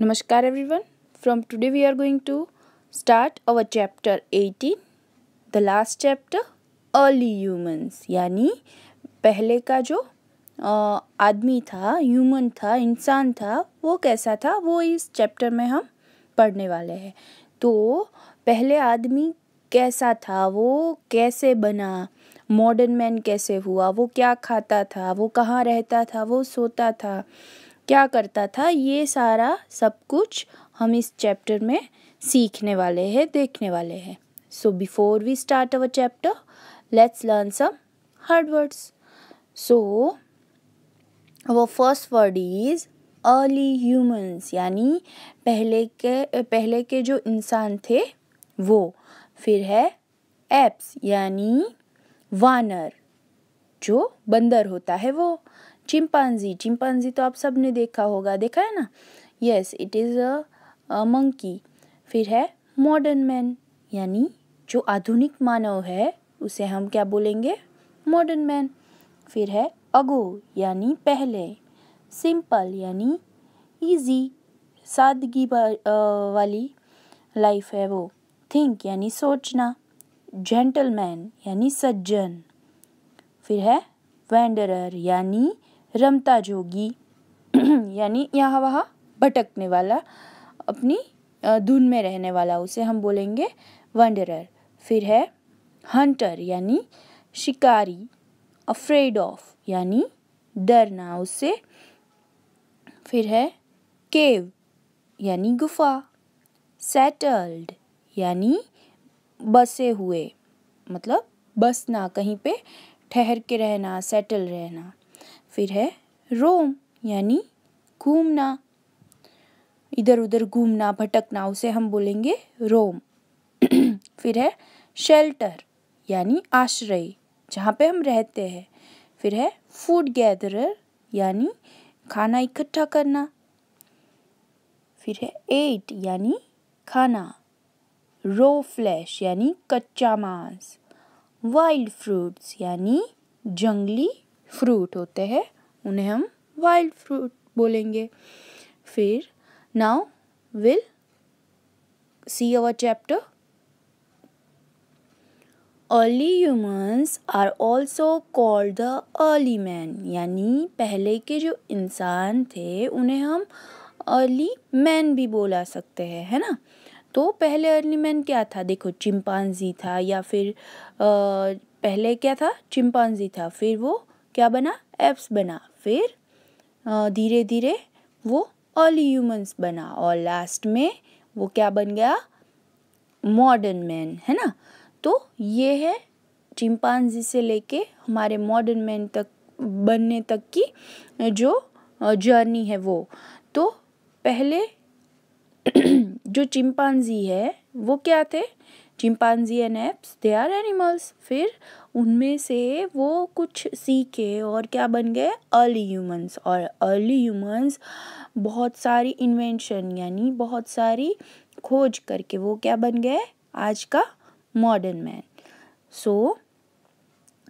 नमस्कार everyone from today we are going to start our chapter eighteen the last chapter early humans यानी पहले का जो आदमी था ह्यूमन था इंसान था वो कैसा था वो इस चैप्टर में हम पढ़ने वाले हैं तो पहले आदमी कैसा था वो कैसे बना मॉडर्न मैन कैसे हुआ वो क्या खाता था वो कहाँ रहता था वो सोता था क्या करता था ये सारा सब कुछ हम इस चैप्टर में सीखने वाले हैं देखने वाले हैं so before we start our chapter let's learn some hard words so वो first word is early humans यानी पहले के पहले के जो इंसान थे वो फिर है एप्स यानी वानर जो बंदर होता है वो चिंपांजी चिंपांजी तो आप सब ने देखा होगा देखा है ना yes it is a monkey फिर है मॉडर्न मैन यानी जो आधुनिक मानव है उसे हम क्या बोलेंगे मॉडर्न मैन फिर है अगो यानी पहले सिंपल यानी इजी सादगी वाली लाइफ है वो थिंक यानी सोचना जेंटलमैन यानी सज्जन फिर है वेंडरर यानी रमता जोगी यानी यहाँ वहाँ भटकने वाला अपनी धुन में रहने वाला उसे हम बोलेंगे वंडरर फिर है हंटर यानी शिकारी अफ्रेड ऑफ यानी डरना उससे फिर है केव यानी गुफा सेटल्ड यानी बसे हुए मतलब बसना कहीं पे ठहर के रहना सेटल रहना फिर है रोम यानी घूमना इधर उधर घूमना भटकना उसे हम बोलेंगे रोम फिर है शेल्टर यानी आश्रय जहाँ पे हम रहते हैं फिर है फूड गैदरर यानी खाना इकट्ठा करना फिर है एट यानी खाना रो फ्लैश यानी कच्चा मांस वाइल्ड फ्रूट्स यानी जंगली फ्रूट होते हैं उन्हें हम वाइल्ड फ्रूट बोलेंगे फिर now will see our chapter early humans are also called the early man यानी पहले के जो इंसान थे उन्हें हम अर्ली मैन भी बोला सकते हैं है ना तो पहले अर्ली मैन क्या था देखो चिंपांजी था या फिर आ, पहले क्या था चिंपांजी था फिर वो क्या बना एप्स बना फिर धीरे धीरे वो ऑल ह्यूमंस बना और लास्ट में वो क्या बन गया मॉडर्न मैन है ना तो ये है चिंपांजी से लेके हमारे मॉडर्न मैन तक बनने तक की जो जर्नी है वो तो पहले जो चिंपांजी है वो क्या थे chimpanzee and apes they are animals फिर उनमें से वो कुछ सीखे और क्या बन गए अर्ली ह्यूमंस और अर्ली ह्यूमंस बहुत सारी इन्वेंशन यानी बहुत सारी खोज करके वो क्या बन गए आज का modern man so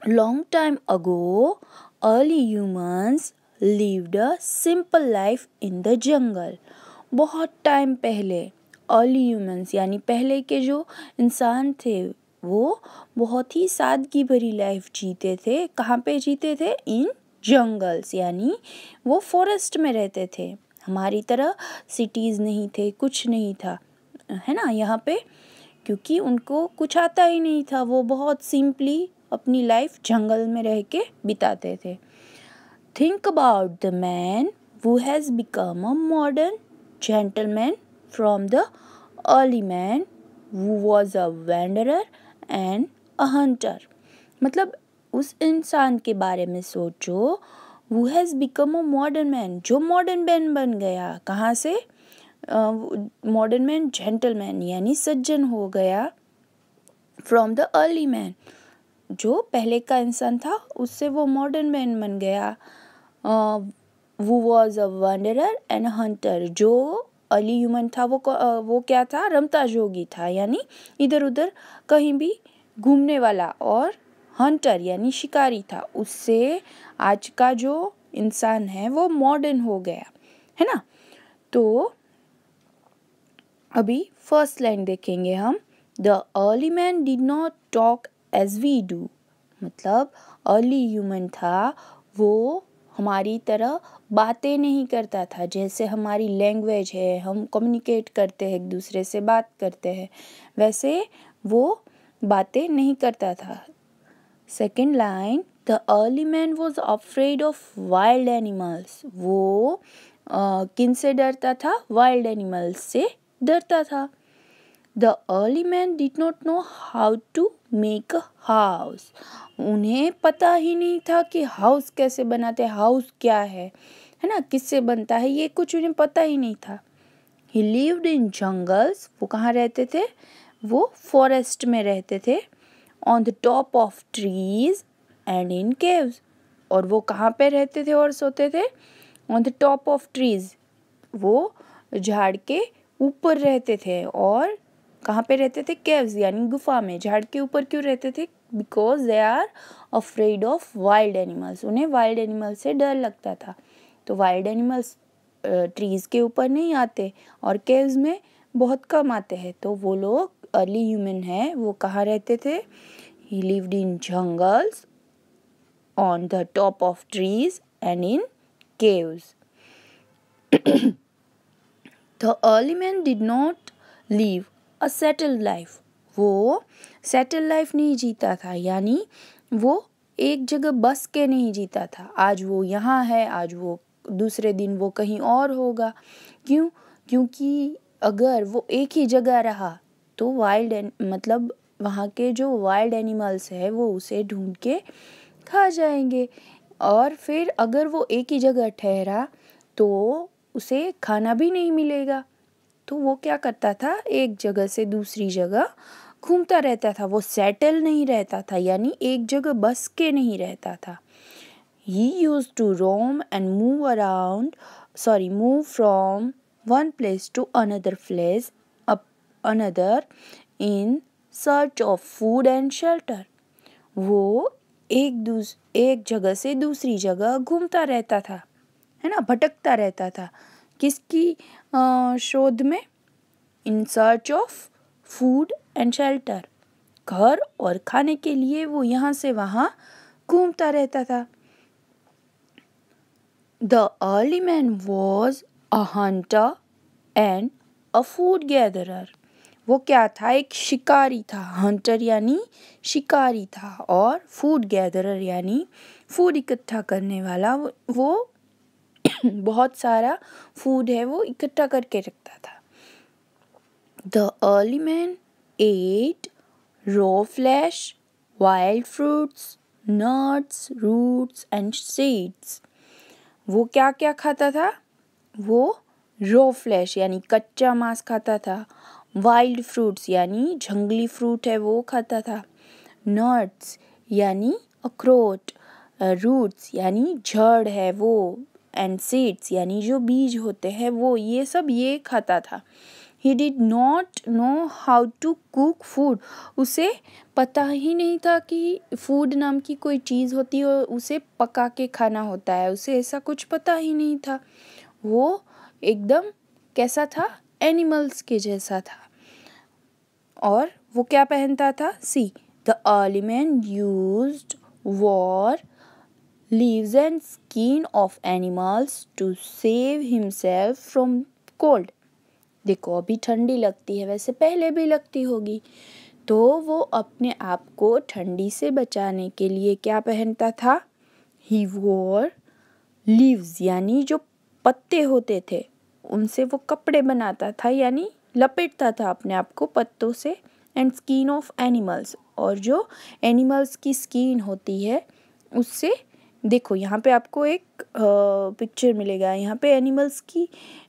long time ago early humans lived a simple life in the jungle बहुत टाइम पहले अर्ली ह्यूमंस यानी पहले के जो इंसान थे वो बहुत ही सादगी भरी लाइफ जीते थे कहाँ पे जीते थे इन जंगल्स यानी वो फॉरेस्ट में रहते थे हमारी तरह सिटीज़ नहीं थे कुछ नहीं था है ना यहाँ पे क्योंकि उनको कुछ आता ही नहीं था वो बहुत सिंपली अपनी लाइफ जंगल में रह के बिताते थे think about the man who has become a modern gentleman from the early man who was a wanderer and a hunter. मतलब उस इंसान के बारे में सोचो वो has become a modern man जो मॉडर्न मैन बन गया कहाँ से मॉडर्न मैन जेंटलमैन यानी सज्जन हो गया फ्रॉम द अर्ली मैन जो पहले का इंसान था उससे वो मॉडर्न मैन बन गया वो was a wanderer and hunter जो अली ह्यूमन था वो वो क्या था रमता जोगी था यानी इधर उधर कहीं भी घूमने वाला और हंटर यानी शिकारी था उससे आज का जो इंसान है वो मॉडर्न हो गया है ना तो अभी फर्स्ट लाइन देखेंगे हम the early man did not talk as we do मतलब अर्ली ह्यूमन था वो हमारी तरह बातें नहीं करता था जैसे हमारी लैंग्वेज है हम कम्युनिकेट करते हैं एक दूसरे से बात करते हैं वैसे वो बातें नहीं करता था second line the early man was afraid of wild animals वो किन से डरता था वाइल्ड एनिमल्स से डरता था the early man did not know how to make a house उन्हें पता ही नहीं था कि हाउस कैसे बनाते हाउस क्या है है ना किससे बनता है ये कुछ उन्हें पता ही नहीं था ही लिव्ड इन जंगल्स वो कहाँ रहते थे वो फॉरेस्ट में रहते थे on the top of trees and in caves और वो कहाँ पे रहते थे और सोते थे on the top of trees वो झाड़ के ऊपर रहते थे और कहाँ पे रहते थे केव्स यानी गुफा में झाड़ के ऊपर क्यों रहते थे because they are afraid of wild animals उन्हें वाइल्ड एनिमल्स से डर लगता था तो वाइल्ड एनिमल्स ट्रीज़ के ऊपर नहीं आते और केव्स में बहुत कम आते हैं तो वो लोग अर्ली ह्यूमन है वो कहाँ रहते थे he lived in jungles on the top of trees and in caves the early man did not live a settle life वो सेटल लाइफ नहीं जीता था यानी वो एक जगह बस के नहीं जीता था आज वो यहाँ है आज वो दूसरे दिन वो कहीं और होगा क्यों क्योंकि अगर वो एक ही जगह रहा तो वाइल्ड मतलब वहाँ के जो वाइल्ड एनिमल्स है वो उसे ढूंढ के खा जाएंगे और फिर अगर वो एक ही जगह ठहरा तो उसे खाना भी नहीं मिलेगा तो वो क्या करता था एक जगह से दूसरी जगह घूमता रहता था वो सेटल नहीं रहता था यानी एक जगह बस के नहीं रहता था he use to roam and move around sorry move from one place to another place up another in search of food and shelter वो एक दूस एक जगह से दूसरी जगह घूमता रहता था है ना भटकता रहता था किसकी शोध में in search of food and shelter घर और खाने के लिए वो यहाँ से वहाँ घूमता रहता था the early man was a hunter and a food gatherer वो क्या था एक शिकारी था हंटर यानी शिकारी था और फूड गैदरर यानी फूड इकट्ठा करने वाला वो बहुत सारा फूड है वो इकट्ठा करके रखता था the early man ate raw flesh wild fruits nuts roots and seeds वो क्या क्या खाता था वो रो फ्लैश यानी कच्चा मांस खाता था वाइल्ड फ्रूट्स यानी जंगली फ्रूट है वो खाता था नट्स यानी अखरोट रूट्स यानी जड़ है वो एंड सीड्स यानी जो बीज होते हैं वो ये सब ये खाता था he did not know how to cook food उसे पता ही नहीं था कि फूड नाम की कोई चीज़ होती है हो, उसे पका के खाना होता है उसे ऐसा कुछ पता ही नहीं था वो एकदम कैसा था एनिमल्स के जैसा था और वो क्या पहनता था see the ailment use wore leaves and skin of animals to save himself from cold. देखो अभी ठंडी लगती है वैसे पहले भी लगती होगी तो वो अपने आप को ठंडी से बचाने के लिए क्या पहनता था ही वोर लीव्स यानी जो पत्ते होते थे उनसे वो कपड़े बनाता था यानी लपेटता था अपने आप को पत्तों से एंड स्किन ऑफ एनिमल्स और जो एनिमल्स की स्किन होती है उससे देखो यहाँ पे आपको एक पिक्चर मिलेगा यहाँ पे एनिमल्स की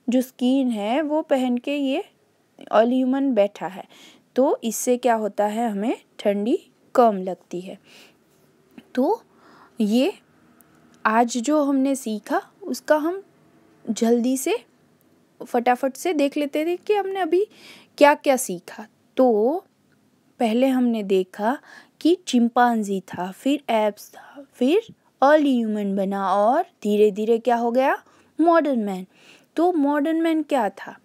जो स्किन है वो पहन के ये ऑल ह्यूमन बैठा है तो इससे क्या होता है हमें ठंडी कम लगती है तो ये आज जो हमने सीखा उसका हम जल्दी से फटाफट से देख लेते थे कि हमने अभी क्या क्या सीखा तो पहले हमने देखा कि चिंपांजी था फिर एप्स था फिर अर्ली ह्यूमन बना और धीरे धीरे क्या हो गया मॉडर्न मैन तो मॉडर्न मैन क्या था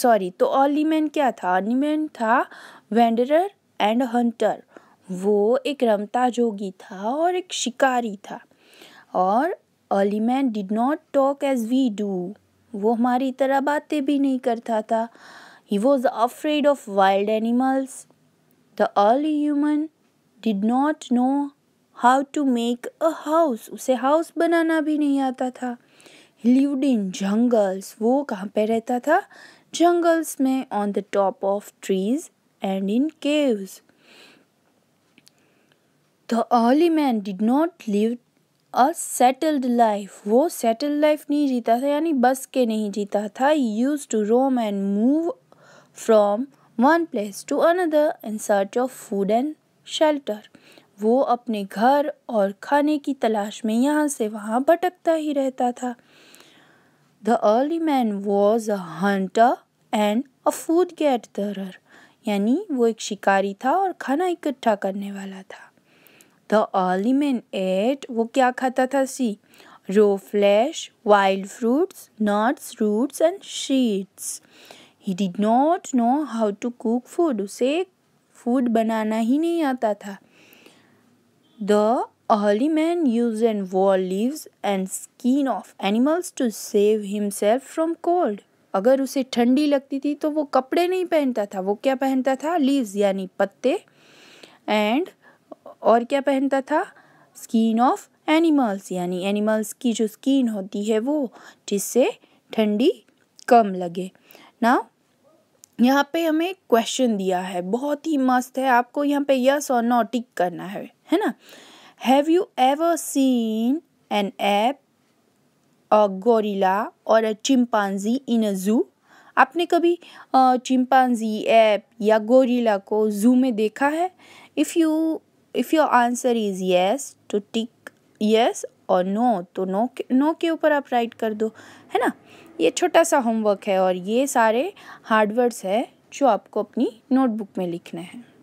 सॉरी तो अर्ली मैन क्या था अर्ली मैन था वेंडरर एंड हंटर वो एक रमता जोगी था और एक शिकारी था और early man did not talk as we do वो हमारी तरह बातें भी नहीं करता था he was afraid of wild animals the early human did not know how to make a house उसे हाउस बनाना भी नहीं आता था लिव्ड इन जंगल्स वो कहाँ पे रहता था जंगल्स में on the top of trees and in caves the early man did not live a settled life वो सेटल्ड लाइफ नहीं जीता था यानी बस के नहीं जीता था use to roam and move from one place to another in search of food and shelter वो अपने घर और खाने की तलाश में यहाँ से वहाँ भटकता ही रहता था the early man was a hunter and a food gatherer यानी वो एक शिकारी था और खाना इकट्ठा करने वाला था द अर्ली मैन एट वो क्या खाता था see raw flesh wild fruits nuts roots and seeds he did not know how to cook food उसे फूड बनाना ही नहीं आता था The early man used and wore leaves and skin of animals to save himself from cold. अगर उसे ठंडी लगती थी तो वो कपड़े नहीं पहनता था वो क्या पहनता था लीव्स यानी पत्ते एंड और क्या पहनता था स्किन ऑफ एनिमल्स यानी एनिमल्स की जो स्किन होती है वो जिससे ठंडी कम लगे ना यहाँ पे हमें क्वेश्चन दिया है बहुत ही मस्त है आपको यहाँ पे यस और नो टिक करना है है ना have you ever seen an ape a gorilla और अ चिम्पांजी इन अ जू आपने कभी चिंपांजी ऐप या गोरिला को जू में देखा है if you if your answer is yes to tick yes और नो तो नो तो के नो के ऊपर आप राइट कर दो है ना ये छोटा सा होमवर्क है और ये सारे हार्डवर्ड्स है जो आपको अपनी नोटबुक में लिखना है